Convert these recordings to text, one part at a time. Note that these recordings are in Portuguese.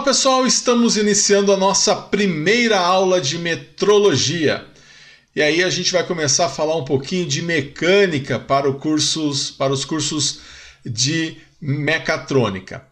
Olá pessoal, estamos iniciando a nossa primeira aula de metrologia. E aí a gente vai começar a falar um pouquinho de mecânica para, o cursos, para os cursos de mecatrônica.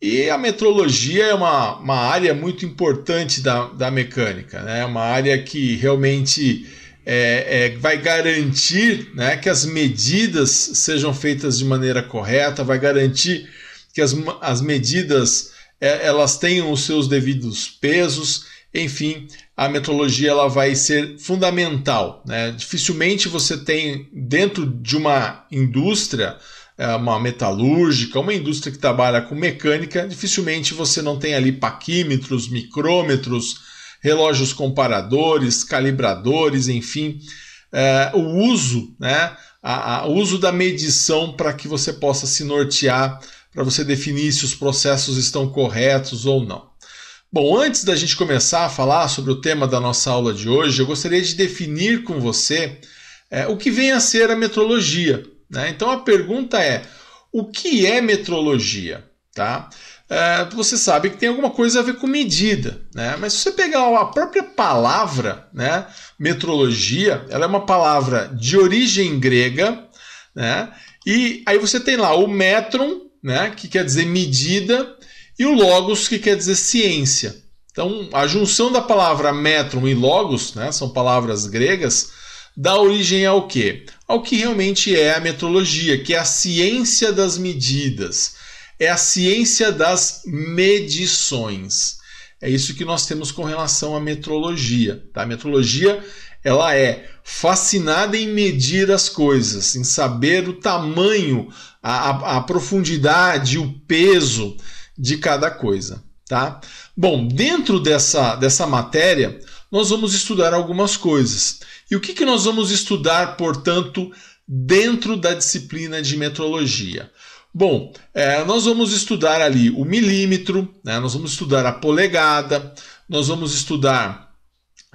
E a metrologia é uma, uma área muito importante da, da mecânica, né? é uma área que realmente é, é, vai garantir né, que as medidas sejam feitas de maneira correta, vai garantir que as, as medidas é, elas tenham os seus devidos pesos, enfim, a metodologia ela vai ser fundamental. Né? Dificilmente você tem dentro de uma indústria, é, uma metalúrgica, uma indústria que trabalha com mecânica, dificilmente você não tem ali paquímetros, micrômetros, relógios comparadores, calibradores, enfim, é, o uso, né? A, o uso da medição para que você possa se nortear para você definir se os processos estão corretos ou não. Bom, antes da gente começar a falar sobre o tema da nossa aula de hoje, eu gostaria de definir com você é, o que vem a ser a metrologia. Né? Então a pergunta é: o que é metrologia? Tá? É, você sabe que tem alguma coisa a ver com medida, né? mas se você pegar a própria palavra, né, metrologia, ela é uma palavra de origem grega, né? e aí você tem lá o metron, né, que quer dizer medida, e o logos, que quer dizer ciência. Então, a junção da palavra metron e logos, né, são palavras gregas, dá origem ao quê? Ao que realmente é a metrologia, que é a ciência das medidas, é a ciência das medições. É isso que nós temos com relação à metrologia. Tá? A metrologia ela é fascinada em medir as coisas, em saber o tamanho, a, a, a profundidade, o peso de cada coisa. Tá? Bom, dentro dessa, dessa matéria, nós vamos estudar algumas coisas. E o que, que nós vamos estudar, portanto, dentro da disciplina de metrologia? Bom, é, nós vamos estudar ali o milímetro, né? nós vamos estudar a polegada, nós vamos estudar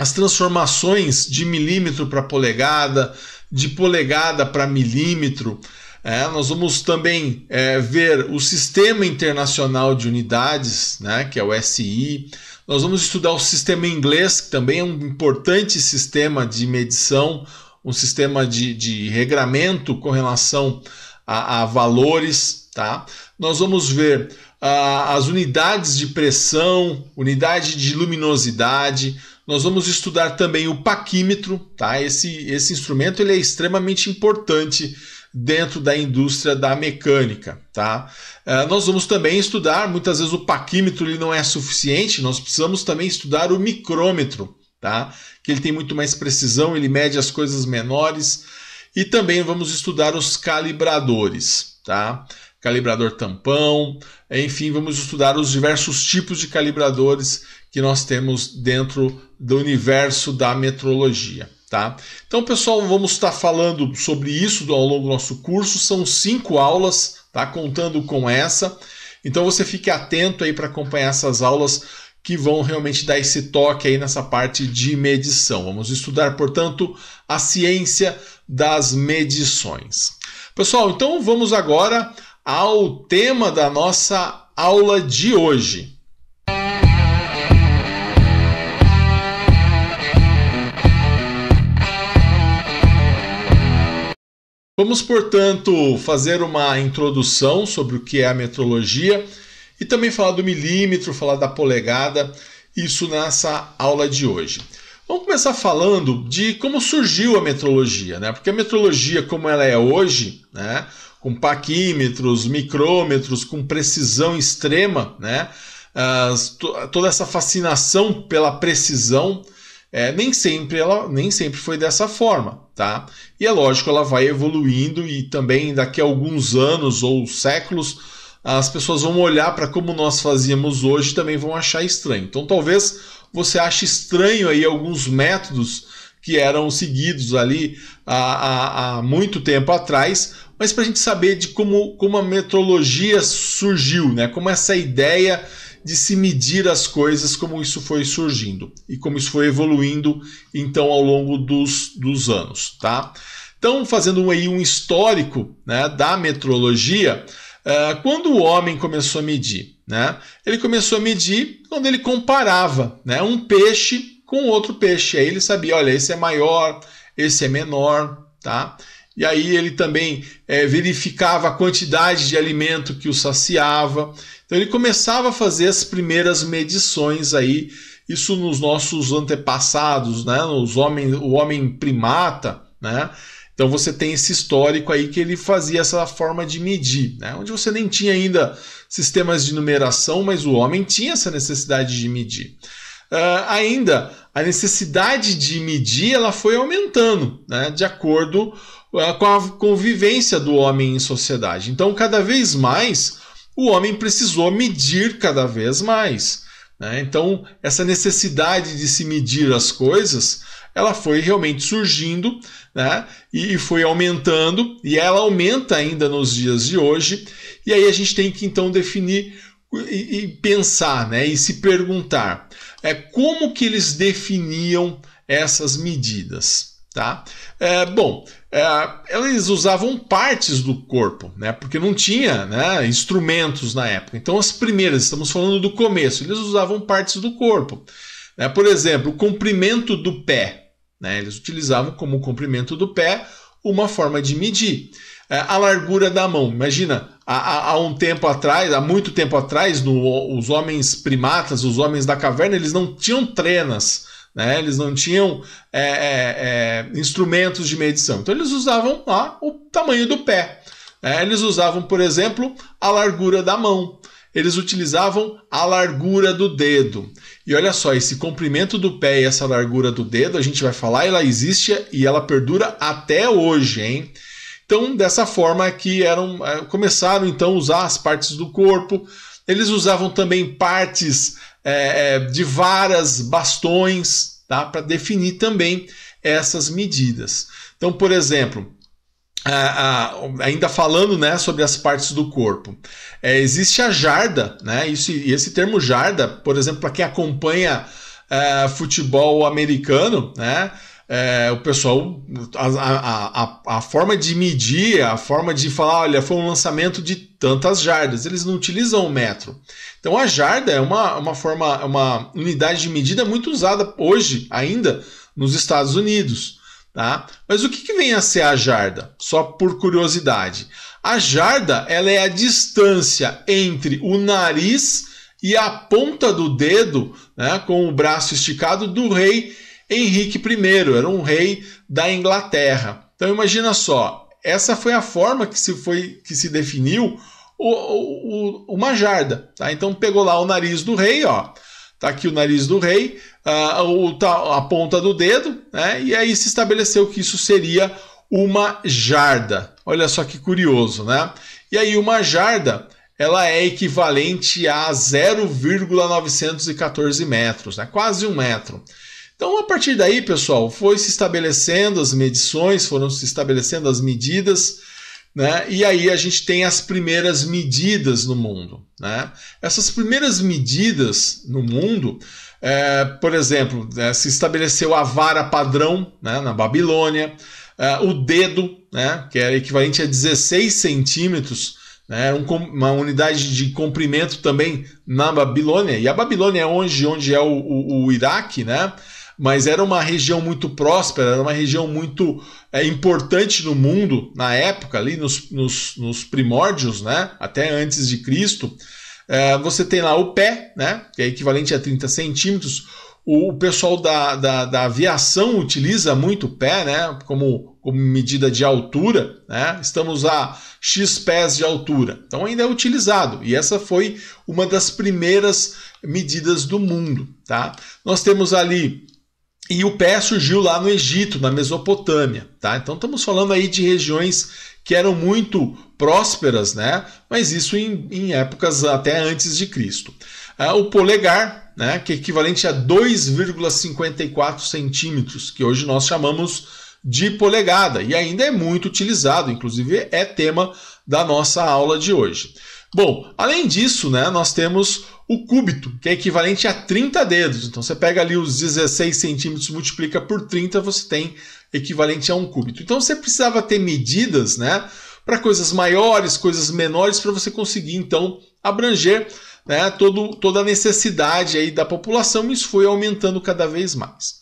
as transformações de milímetro para polegada, de polegada para milímetro. É, nós vamos também é, ver o Sistema Internacional de Unidades, né, que é o SI. Nós vamos estudar o sistema inglês, que também é um importante sistema de medição, um sistema de, de regramento com relação a, a valores. Tá? Nós vamos ver ah, as unidades de pressão, unidade de luminosidade, nós vamos estudar também o paquímetro, tá? Esse, esse instrumento ele é extremamente importante dentro da indústria da mecânica, tá? Eh, nós vamos também estudar, muitas vezes o paquímetro ele não é suficiente, nós precisamos também estudar o micrômetro, tá? Que ele tem muito mais precisão, ele mede as coisas menores e também vamos estudar os calibradores, tá? Calibrador tampão, enfim, vamos estudar os diversos tipos de calibradores que nós temos dentro do universo da metrologia. Tá? Então, pessoal, vamos estar falando sobre isso ao longo do nosso curso. São cinco aulas, tá? contando com essa. Então, você fique atento aí para acompanhar essas aulas que vão realmente dar esse toque aí nessa parte de medição. Vamos estudar, portanto, a ciência das medições. Pessoal, então vamos agora ao tema da nossa aula de hoje. Vamos, portanto, fazer uma introdução sobre o que é a metrologia e também falar do milímetro, falar da polegada, isso nessa aula de hoje. Vamos começar falando de como surgiu a metrologia, né? Porque a metrologia, como ela é hoje, né? com paquímetros, micrômetros, com precisão extrema, né? Uh, toda essa fascinação pela precisão, é, nem sempre ela nem sempre foi dessa forma, tá? E é lógico, ela vai evoluindo e também daqui a alguns anos ou séculos as pessoas vão olhar para como nós fazíamos hoje e também vão achar estranho. Então talvez você ache estranho aí alguns métodos que eram seguidos ali há, há, há muito tempo atrás, mas para a gente saber de como, como a metrologia surgiu, né? Como essa ideia de se medir as coisas como isso foi surgindo e como isso foi evoluindo então ao longo dos, dos anos, tá? Então, fazendo aí um histórico né, da metrologia, uh, quando o homem começou a medir? Né, ele começou a medir quando ele comparava né, um peixe com outro peixe. Aí ele sabia, olha, esse é maior, esse é menor, tá? E aí ele também é, verificava a quantidade de alimento que o saciava. Então ele começava a fazer as primeiras medições aí, isso nos nossos antepassados, né? Nos homens, o homem primata, né? Então você tem esse histórico aí que ele fazia essa forma de medir, né? onde você nem tinha ainda sistemas de numeração, mas o homem tinha essa necessidade de medir. Uh, ainda a necessidade de medir ela foi aumentando, né? de acordo uh, com a convivência do homem em sociedade. Então cada vez mais o homem precisou medir cada vez mais. Né? Então, essa necessidade de se medir as coisas, ela foi realmente surgindo né? e foi aumentando, e ela aumenta ainda nos dias de hoje. E aí a gente tem que então definir e, pensar né? e se perguntar é, como que eles definiam essas medidas. Tá? É, bom, é, eles usavam partes do corpo, né? Porque não tinha né, instrumentos na época. Então, as primeiras, estamos falando do começo, eles usavam partes do corpo. Né? Por exemplo, o comprimento do pé. Né? Eles utilizavam como comprimento do pé uma forma de medir. É, a largura da mão. Imagina, há, há, um tempo atrás, há muito tempo atrás, no, os homens primatas, os homens da caverna, eles não tinham trenas né? eles não tinham é, é, é, instrumentos de medição. Então eles usavam lá o tamanho do pé. Né? Eles usavam, por exemplo, a largura da mão. Eles utilizavam a largura do dedo. E olha só, esse comprimento do pé e essa largura do dedo, a gente vai falar, ela existe e ela perdura até hoje, hein? Então, dessa forma é que eram, é, começaram então a usar as partes do corpo. Eles usavam também partes é, é, de varas, bastões, tá? para definir também essas medidas. Então, por exemplo, ainda falando né, sobre as partes do corpo, é, existe a jarda, né? Isso, e esse termo jarda, por exemplo, para quem acompanha é, futebol americano, né? é, o pessoal, a, a, a, forma de medir, a forma de falar, olha, foi um lançamento de tantas jardas, eles não utilizam o metro. Então a jarda é uma, uma forma, é uma unidade de medida muito usada hoje ainda nos Estados Unidos. Tá? Mas o que, que vem a ser a jarda? Só por curiosidade. A jarda ela é a distância entre o nariz e a ponta do dedo, né, com o braço esticado, do rei Henrique I, era um rei da Inglaterra. Então imagina só, essa foi a forma que se, foi, que se definiu o, o, uma jarda. Tá? Então pegou lá o nariz do rei, ó. Tá aqui o nariz do rei, a, ah, tá, a ponta do dedo, né? E aí se estabeleceu que isso seria uma jarda. Olha só que curioso, né? E aí uma jarda ela é equivalente a 0,914 metros, né? quase um metro. Então, a partir daí, pessoal, foi se estabelecendo as medições, foram se estabelecendo as medidas, né? E aí a gente tem as primeiras medidas no mundo, né? Essas primeiras medidas no mundo, é, por exemplo, é, se estabeleceu a vara padrão né, na Babilônia, é, o dedo, né, que era é equivalente a 16 centímetros, né, é uma unidade de comprimento também na Babilônia. E a Babilônia é onde, onde é o, o, o Iraque, né? mas era uma região muito próspera, era uma região muito é, importante no mundo na época, ali nos, nos, nos primórdios, né? Até antes de Cristo. É, você tem lá o pé, né? Que é equivalente a 30 centímetros. O, pessoal da, da, da aviação utiliza muito o pé, né? Como como medida de altura, né? estamos a X pés de altura. Então ainda é utilizado. E essa foi uma das primeiras medidas do mundo. Tá? Nós temos ali e o pé surgiu lá no Egito, na Mesopotâmia, tá? Então estamos falando aí de regiões que eram muito prósperas, né? Mas isso em, em épocas até antes de Cristo. Ah, o polegar, né? Que é equivalente a 2,54 centímetros, que hoje nós chamamos de polegada e ainda é muito utilizado, inclusive é tema da nossa aula de hoje. Bom, além disso, né? Nós temos o cúbito, que é equivalente a 30 dedos. Então você pega ali os 16 centímetros, multiplica por 30, você tem equivalente a um cúbito. Então você precisava ter medidas, né, para coisas maiores, coisas menores, para você conseguir então abranger né, todo, toda a necessidade aí da população. isso foi aumentando cada vez mais.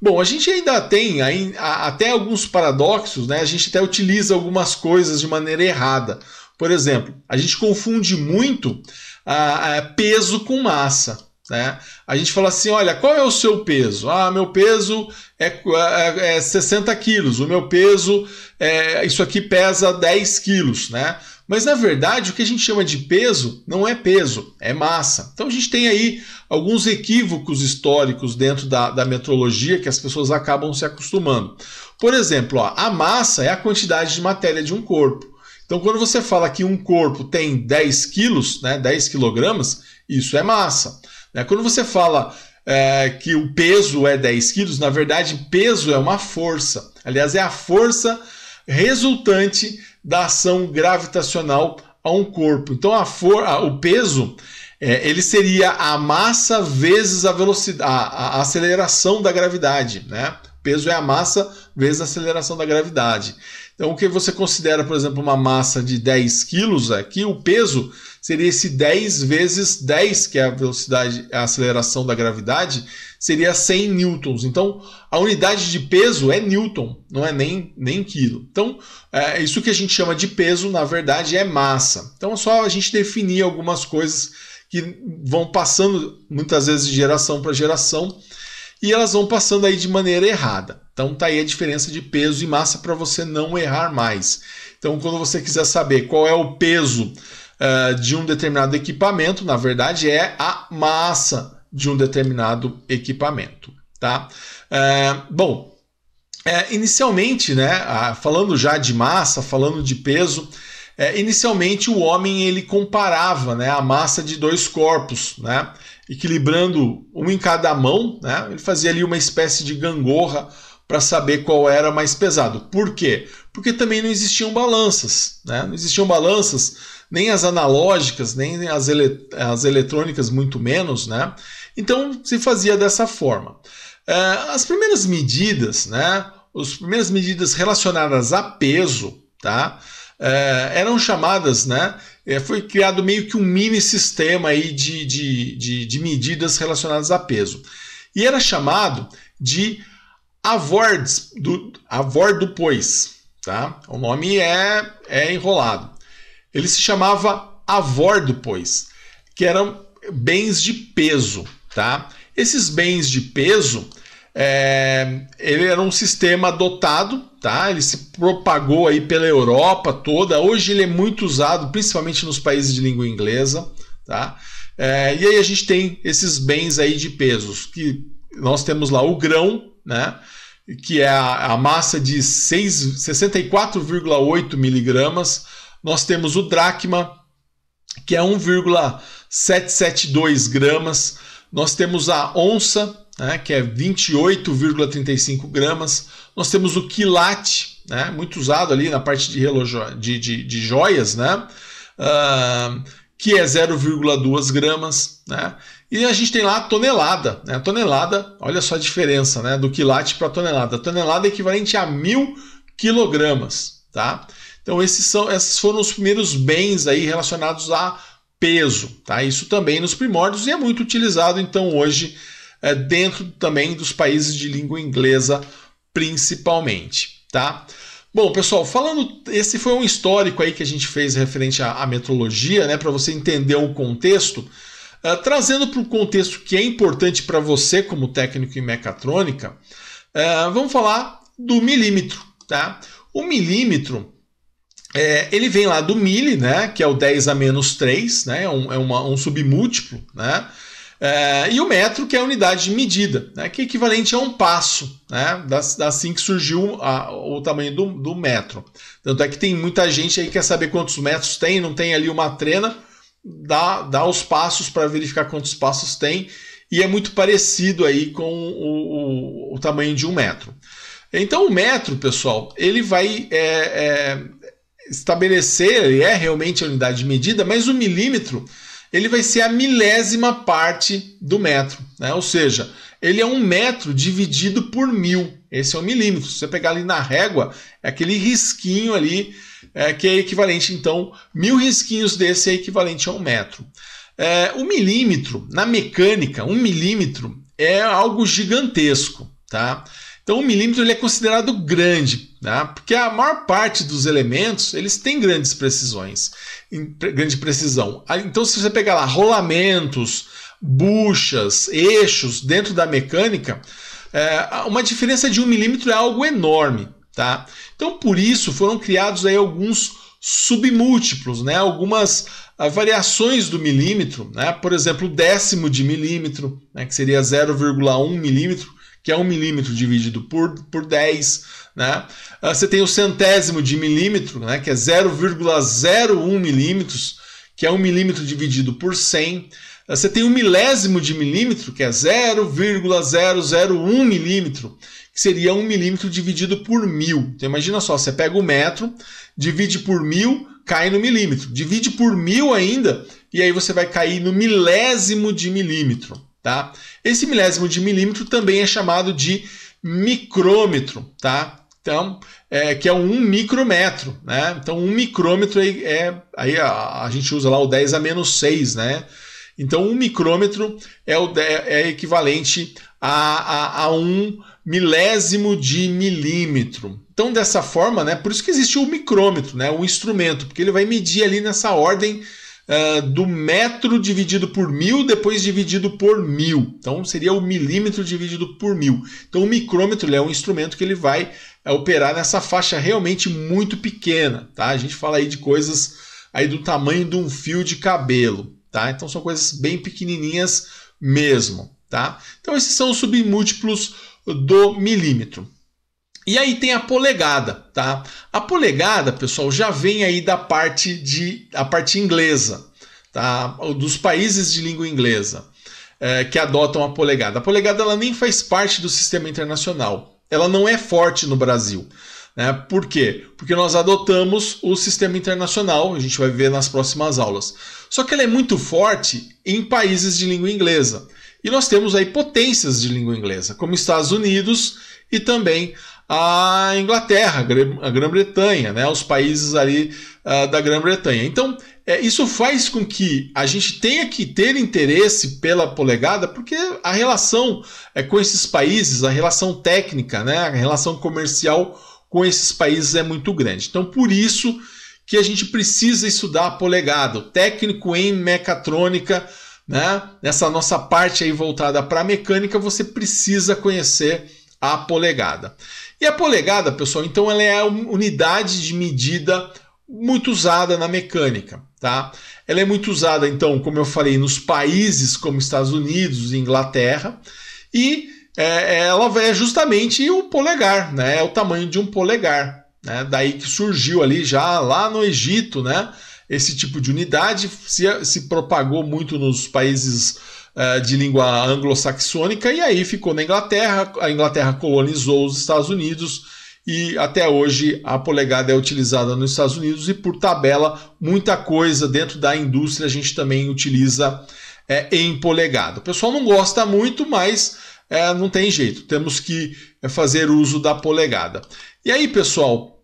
Bom, a gente ainda tem aí, até alguns paradoxos, né? A gente até utiliza algumas coisas de maneira errada. Por exemplo, a gente confunde muito a, a peso com massa. Né? A gente fala assim: olha, qual é o seu peso? Ah, meu peso é, é, é 60 quilos, o meu peso, é, isso aqui pesa 10 quilos, né? Mas na verdade, o que a gente chama de peso não é peso, é massa. Então a gente tem aí alguns equívocos históricos dentro da, da metrologia que as pessoas acabam se acostumando. Por exemplo, ó, a massa é a quantidade de matéria de um corpo. Então, quando você fala que um corpo tem 10 quilos, né, 10 quilogramas, isso é massa. Né? Quando você fala é, que o peso é 10 quilos, na verdade, peso é uma força. Aliás, é a força resultante da ação gravitacional a um corpo. Então, a for a, o peso é, ele seria a massa vezes a velocidade, a, a, aceleração da gravidade, né? Peso é a massa vezes a aceleração da gravidade. Então, o que você considera, por exemplo, uma massa de 10 quilos, aqui é o peso seria esse 10 vezes 10, que é a velocidade, a aceleração da gravidade, seria 100 newtons. Então, a unidade de peso é newton, não é nem, nem quilo. Então, é, isso que a gente chama de peso, na verdade, é massa. Então, é só a gente definir algumas coisas que vão passando muitas vezes de geração para geração e elas vão passando aí de maneira errada. Então tá aí a diferença de peso e massa para você não errar mais. Então quando você quiser saber qual é o peso uh, de um determinado equipamento, na verdade é a massa de um determinado equipamento, tá? Uh, bom, uh, inicialmente, né, ah, falando já de massa, falando de peso, é, inicialmente o homem ele comparava né, a massa de dois corpos, né, equilibrando um em cada mão, né, ele fazia ali uma espécie de gangorra para saber qual era mais pesado. Por quê? Porque também não existiam balanças, né? não existiam balanças, nem as analógicas, nem as, ele as eletrônicas, muito menos. Né? Então se fazia dessa forma. É, as primeiras medidas, né? as primeiras medidas relacionadas a peso, tá? É, eram chamadas, né? É, foi criado meio que um mini sistema aí de, de, de, de medidas relacionadas a peso. E era chamado de avords, do, avordo pois, tá? O nome é, é enrolado. Ele se chamava do pois, que eram bens de peso, tá? Esses bens de peso é, ele era um sistema adotado, tá? Ele se propagou aí pela Europa toda. Hoje ele é muito usado, principalmente nos países de língua inglesa, tá? É, e aí a gente tem esses bens aí de pesos, que nós temos lá o grão, né? Que é a, a massa de 64,8 miligramas. Nós temos o dracma, que é 1,772 gramas. Nós temos a onça, né, que é 28,35 gramas. Nós temos o quilate, né, muito usado ali na parte de, relojo, de, de, de joias, né, uh, que é 0,2 gramas. Né, e a gente tem lá a tonelada. Né, a tonelada, olha só a diferença né, do quilate para a tonelada. A tonelada é equivalente a mil quilogramas. Tá? Então, esses, são, esses foram os primeiros bens aí relacionados a peso. Tá? Isso também nos primórdios e é muito utilizado então hoje é, dentro também dos países de língua inglesa, principalmente, tá? Bom, pessoal, falando, esse foi um histórico aí que a gente fez referente à, à metrologia, né, para você entender o contexto, uh, trazendo para o contexto que é importante para você como técnico em mecatrônica, uh, vamos falar do milímetro, tá? O milímetro, é, ele vem lá do mili, né, que é o 10 a menos 3, né, é um, é uma, um submúltiplo, né, é, e o metro, que é a unidade de medida, né, que é equivalente a um passo, né, assim que surgiu a, o tamanho do, do, metro. Tanto é que tem muita gente aí que quer saber quantos metros tem, não tem ali uma trena, dá, dá os passos para verificar quantos passos tem, e é muito parecido aí com o, o, o tamanho de um metro. Então o metro, pessoal, ele vai é, é, estabelecer, ele é realmente a unidade de medida, mas o milímetro ele vai ser a milésima parte do metro, né? Ou seja, ele é um metro dividido por mil. Esse é o um milímetro. Se você pegar ali na régua, é aquele risquinho ali é, que é equivalente, então, mil risquinhos desse é equivalente a um metro. É, o milímetro, na mecânica, um milímetro é algo gigantesco, tá? Então o milímetro ele é considerado grande, né? porque a maior parte dos elementos eles têm grandes precisões, grande precisão. Então se você pegar lá rolamentos, buchas, eixos dentro da mecânica, é, uma diferença de um milímetro é algo enorme, tá? Então por isso foram criados aí alguns submúltiplos, né? Algumas ah, variações do milímetro, né? Por exemplo, o décimo de milímetro, né? que seria 0,1 milímetro, que é 1 milímetro dividido por, por 10. Né? Ah, você tem o centésimo de milímetro, né, que é 0,01 milímetros, que é 1 milímetro dividido por 100. Ah, você tem o um milésimo de milímetro, que é 0,001 milímetro, que seria 1 milímetro dividido por mil. Então imagina só, você pega o metro, divide por mil, cai no milímetro. Divide por mil ainda, e aí você vai cair no milésimo de milímetro. Tá? Esse milésimo de milímetro também é chamado de micrômetro, tá? Então, é, que é um micrômetro né? Então, um micrômetro é, é aí a, a, gente usa lá o 10 a menos 6, né? Então, um micrômetro é, o, é equivalente a, a, a um milésimo de milímetro. Então, dessa forma, né? Por isso que existe o micrômetro, né? O instrumento, porque ele vai medir ali nessa ordem ah, do metro dividido por mil, depois dividido por mil. Então seria o milímetro dividido por mil. Então o micrômetro é um instrumento que ele vai é, operar nessa faixa realmente muito pequena, tá? A gente fala aí de coisas aí do tamanho de um fio de cabelo, tá? Então são coisas bem pequenininhas mesmo, tá? Então esses são os submúltiplos do milímetro. E aí tem a polegada, tá? A polegada, pessoal, já vem aí da parte de a parte inglesa, tá? Dos países de língua inglesa é, que adotam a polegada. A polegada ela nem faz parte do sistema internacional. Ela não é forte no Brasil. Né? Por quê? Porque nós adotamos o sistema internacional, a gente vai ver nas próximas aulas. Só que ela é muito forte em países de língua inglesa. E nós temos aí potências de língua inglesa, como Estados Unidos e também a Inglaterra, a Grã-Bretanha, né? os países ali uh, da Grã-Bretanha. Então, é, isso faz com que a gente tenha que ter interesse pela polegada, porque a relação é, com esses países, a relação técnica, né? a relação comercial com esses países é muito grande. Então, por isso que a gente precisa estudar a polegada, o técnico em mecatrônica, né? Nessa nossa parte aí voltada para a mecânica, você precisa conhecer a polegada. E a polegada, pessoal, então ela é a unidade de medida muito usada na mecânica, tá? Ela é muito usada, então, como eu falei, nos países como Estados Unidos e Inglaterra, e é, ela é justamente o polegar, né? É o tamanho de um polegar, né? Daí que surgiu ali já lá no Egito, né? Esse tipo de unidade se, se propagou muito nos países é, de língua anglo-saxônica, e aí ficou na Inglaterra, a Inglaterra colonizou os Estados Unidos, e até hoje a polegada é utilizada nos Estados Unidos e por tabela muita coisa dentro da indústria a gente também utiliza é, em polegada. O pessoal não gosta muito, mas é, não tem jeito, temos que é, fazer uso da polegada. E aí, pessoal,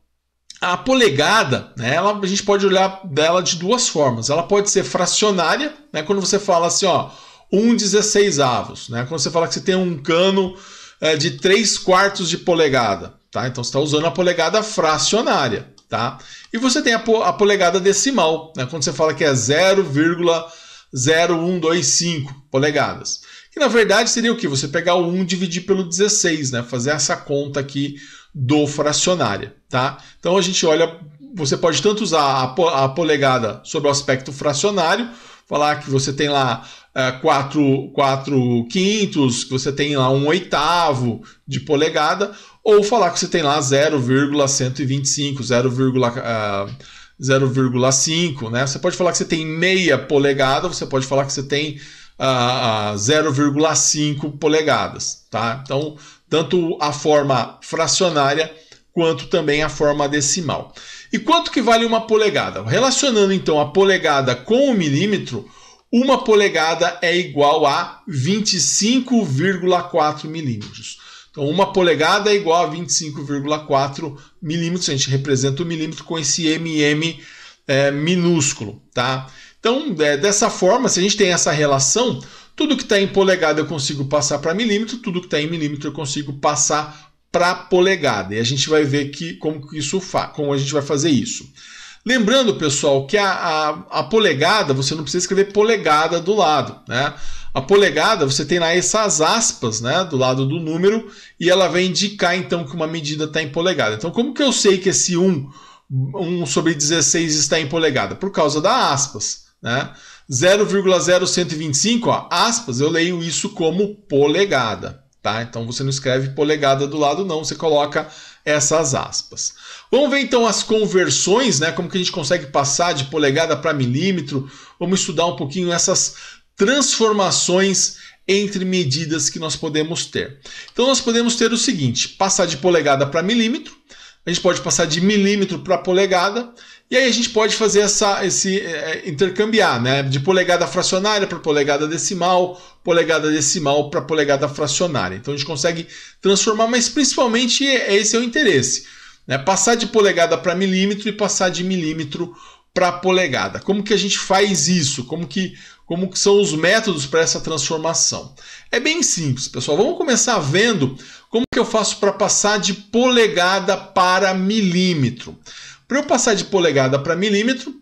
a polegada, né, ela, a gente pode olhar dela de duas formas. Ela pode ser fracionária, né, quando você fala assim, ó, 1 16 avos. Né? Quando você fala que você tem um cano é, de 3 quartos de polegada, tá? então você está usando a polegada fracionária. Tá? E você tem a, po a polegada decimal, né? quando você fala que é 0,0125 polegadas. Que na verdade seria o que? Você pegar o 1 dividir pelo 16, né? fazer essa conta aqui do fracionária. Tá? Então a gente olha, você pode tanto usar a, po a polegada sobre o aspecto fracionário falar que você tem lá uh, quatro, quatro quintos, que você tem lá um oitavo de polegada, ou falar que você tem lá 0,125, 0,5, uh, né? Você pode falar que você tem meia polegada, você pode falar que você tem uh, 0,5 polegadas, tá? Então, tanto a forma fracionária quanto também a forma decimal. E quanto que vale uma polegada? Relacionando então a polegada com o milímetro, uma polegada é igual a 25,4 milímetros. Então, uma polegada é igual a 25,4 milímetros. A gente representa o milímetro com esse mm é, minúsculo, tá? Então, é, dessa forma, se a gente tem essa relação, tudo que está em polegada eu consigo passar para milímetro, tudo que está em milímetro eu consigo passar para polegada. E a gente vai ver que, como, que isso como a gente vai fazer isso. Lembrando, pessoal, que a, a, a, polegada, você não precisa escrever polegada do lado, né? A polegada, você tem lá essas aspas, né, do lado do número, e ela vai indicar, então, que uma medida está em polegada. Então, como que eu sei que esse 1, 1 sobre 16 está em polegada? Por causa da aspas, né? 0,0125, aspas, eu leio isso como polegada. Tá? Então você não escreve polegada do lado, não, você coloca essas aspas. Vamos ver então as conversões, né? Como que a gente consegue passar de polegada para milímetro. Vamos estudar um pouquinho essas transformações entre medidas que nós podemos ter. Então nós podemos ter o seguinte: passar de polegada para milímetro a gente pode passar de milímetro para polegada, e aí a gente pode fazer essa, esse é, é intercambiar, né? De polegada fracionária para polegada decimal, polegada decimal para polegada fracionária. Então a gente consegue transformar, mas principalmente é, é esse é o interesse, né? Passar de polegada para milímetro e passar de milímetro para polegada. Como que a gente faz isso? Como que como que são os métodos para essa transformação. É bem simples, pessoal. Vamos começar vendo como que eu faço para passar de polegada para milímetro. Para eu passar de polegada para milímetro,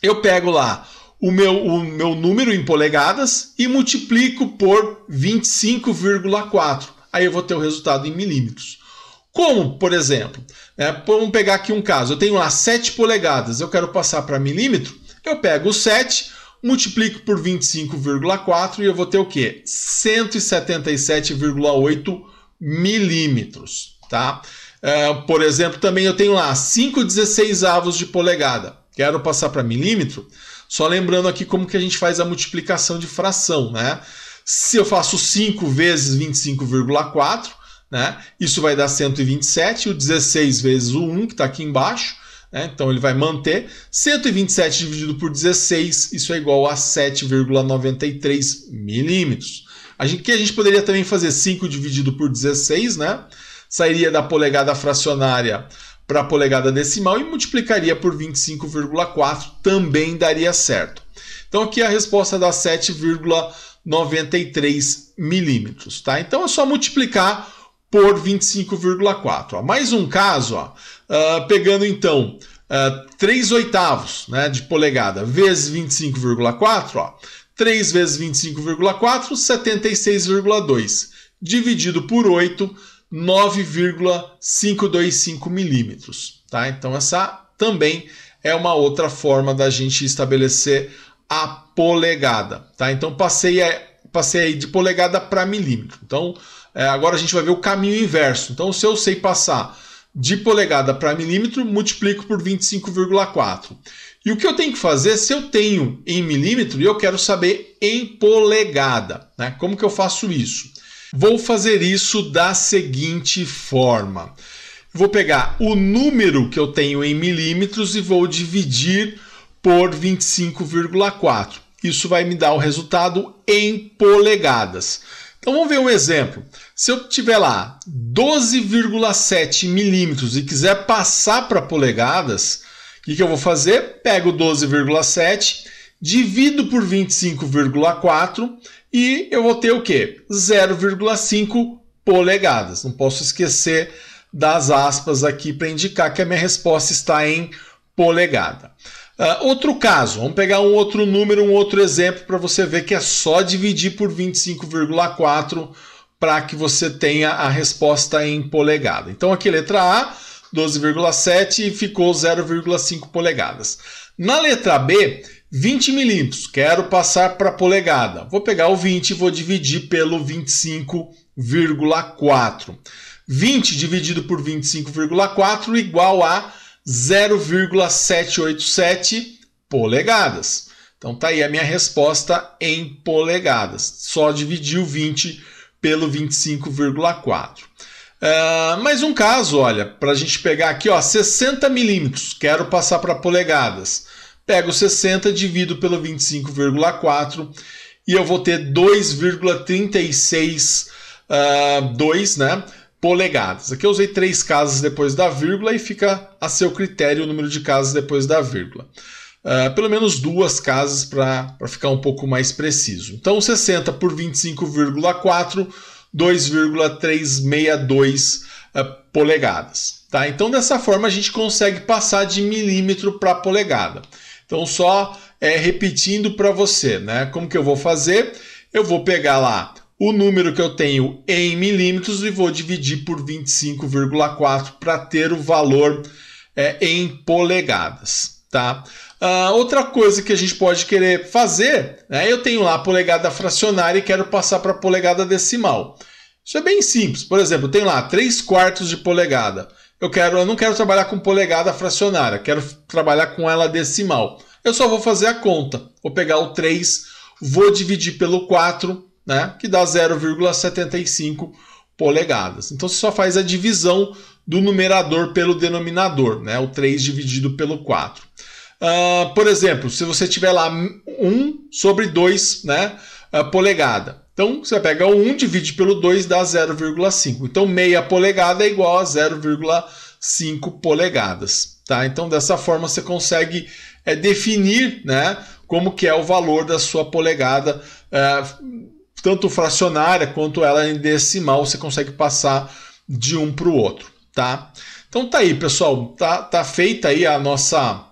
eu pego lá o meu, o meu número em polegadas e multiplico por 25,4. Aí eu vou ter o resultado em milímetros. Como, por exemplo, né, vamos pegar aqui um caso. Eu tenho lá 7 polegadas, eu quero passar para milímetro, eu pego o 7 multiplico por 25,4 e eu vou ter o quê? 177,8 milímetros, tá? Uh, por exemplo, também eu tenho lá 5 16 avos de polegada. Quero passar para milímetro. Só lembrando aqui como que a gente faz a multiplicação de fração, né? Se eu faço 5 vezes 25,4, né? Isso vai dar 127, o 16 vezes o 1, que está aqui embaixo, né? Então ele vai manter 127 dividido por 16, isso é igual a 7,93 milímetros. A gente, que a gente poderia também fazer 5 dividido por 16, né? Sairia da polegada fracionária para a polegada decimal e multiplicaria por 25,4, também daria certo. Então aqui é a resposta dá 7,93 milímetros, tá? Então é só multiplicar por 25,4. Mais um caso, ó, uh, pegando então uh, ah, 3 oitavos né, de polegada vezes 25,4, ó, 3 vezes 25,4, 76,2, dividido por 8, 9,525 milímetros. Tá? Então, essa também é uma outra forma da gente estabelecer a polegada. Tá? Então, passei, a, passei de polegada para milímetro. Então, é, agora a gente vai ver o caminho inverso. Então, se eu sei passar de polegada para milímetro, multiplico por 25,4. E o que eu tenho que fazer se eu tenho em milímetro e eu quero saber em polegada? Né? Como que eu faço isso? Vou fazer isso da seguinte forma. Vou pegar o número que eu tenho em milímetros e vou dividir por 25,4. Isso vai me dar o resultado em polegadas. Então vamos ver um exemplo. Se eu tiver lá 12,7 milímetros e quiser passar para polegadas, o que, que, eu vou fazer? Pego 12,7, divido por 25,4 e eu vou ter o quê? 0,5 polegadas. Não posso esquecer das aspas aqui para indicar que a minha resposta está em polegada. Uh, outro caso, vamos pegar um outro número, um outro exemplo para você ver que é só dividir por 25,4 para que você tenha a resposta em polegada. Então aqui letra A, 12,7 e ficou 0,5 polegadas. Na letra B, 20 milímetros, quero passar para polegada. Vou pegar o 20 e vou dividir pelo 25,4. 20 dividido por 25,4 igual a 0,787 polegadas. Então tá aí a minha resposta em polegadas. Só dividiu 20 pelo 25,4. Uh, ah, mais um caso, olha, para a gente pegar aqui, ó, 60 milímetros, quero passar para polegadas. Pego 60, divido pelo 25,4 e eu vou ter 2,362, uh, ah, né? polegadas. Aqui eu usei três casas depois da vírgula e fica a seu critério o número de casas depois da vírgula. Uh, pelo menos duas casas para ficar um pouco mais preciso. Então 60 por 25,4, 2,362 uh, polegadas. Tá? Então dessa forma a gente consegue passar de milímetro para polegada. Então só é, repetindo para você, né? Como que eu vou fazer? Eu vou pegar lá o número que eu tenho em milímetros e vou dividir por 25,4 para ter o valor é, em polegadas. Tá? Uh, outra coisa que a gente pode querer fazer, né, eu tenho lá a polegada fracionária e quero passar para a polegada decimal. Isso é bem simples. Por exemplo, eu tenho lá 3 quartos de polegada. Eu, quero, eu não quero trabalhar com polegada fracionária, quero trabalhar com ela decimal. Eu só vou fazer a conta. Vou pegar o 3, vou dividir pelo 4, né, que dá 0,75 polegadas. Então você só faz a divisão do numerador pelo denominador, né, o 3 dividido pelo 4. Uh, ah, por exemplo, se você tiver lá 1 sobre 2 né, uh, polegada, então você pega o 1, divide pelo 2, dá 0,5. Então meia polegada é igual a 0,5 polegadas. Tá? Então dessa forma você consegue é, definir né, como que é o valor da sua polegada uh, tanto fracionária quanto ela em é decimal, você consegue passar de um para o outro, tá? Então tá aí, pessoal, tá, tá feita aí a nossa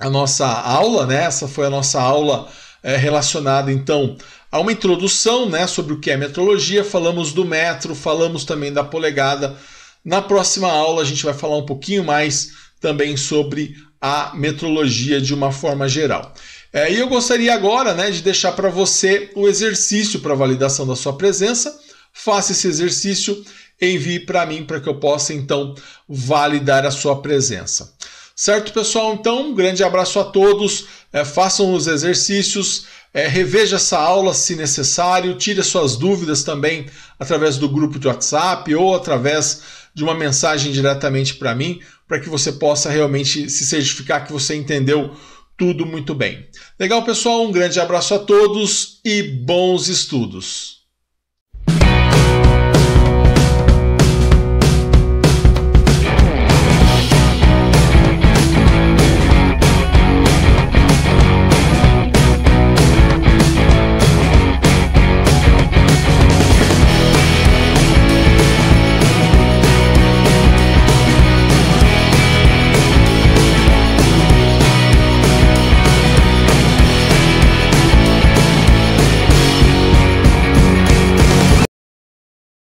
a nossa aula, né? Essa foi a nossa aula é, relacionada então a uma introdução, né, sobre o que é metrologia. Falamos do metro, falamos também da polegada. Na próxima aula a gente vai falar um pouquinho mais também sobre a metrologia de uma forma geral. É, e eu gostaria agora né, de deixar para você o exercício para validação da sua presença. Faça esse exercício, envie para mim para que eu possa então validar a sua presença. Certo, pessoal? Então, um grande abraço a todos. É, façam os exercícios, é, reveja essa aula se necessário, tire suas dúvidas também através do grupo de WhatsApp ou através de uma mensagem diretamente para mim, para que você possa realmente se certificar que você entendeu tudo muito bem. Legal, pessoal? Um grande abraço a todos e bons estudos!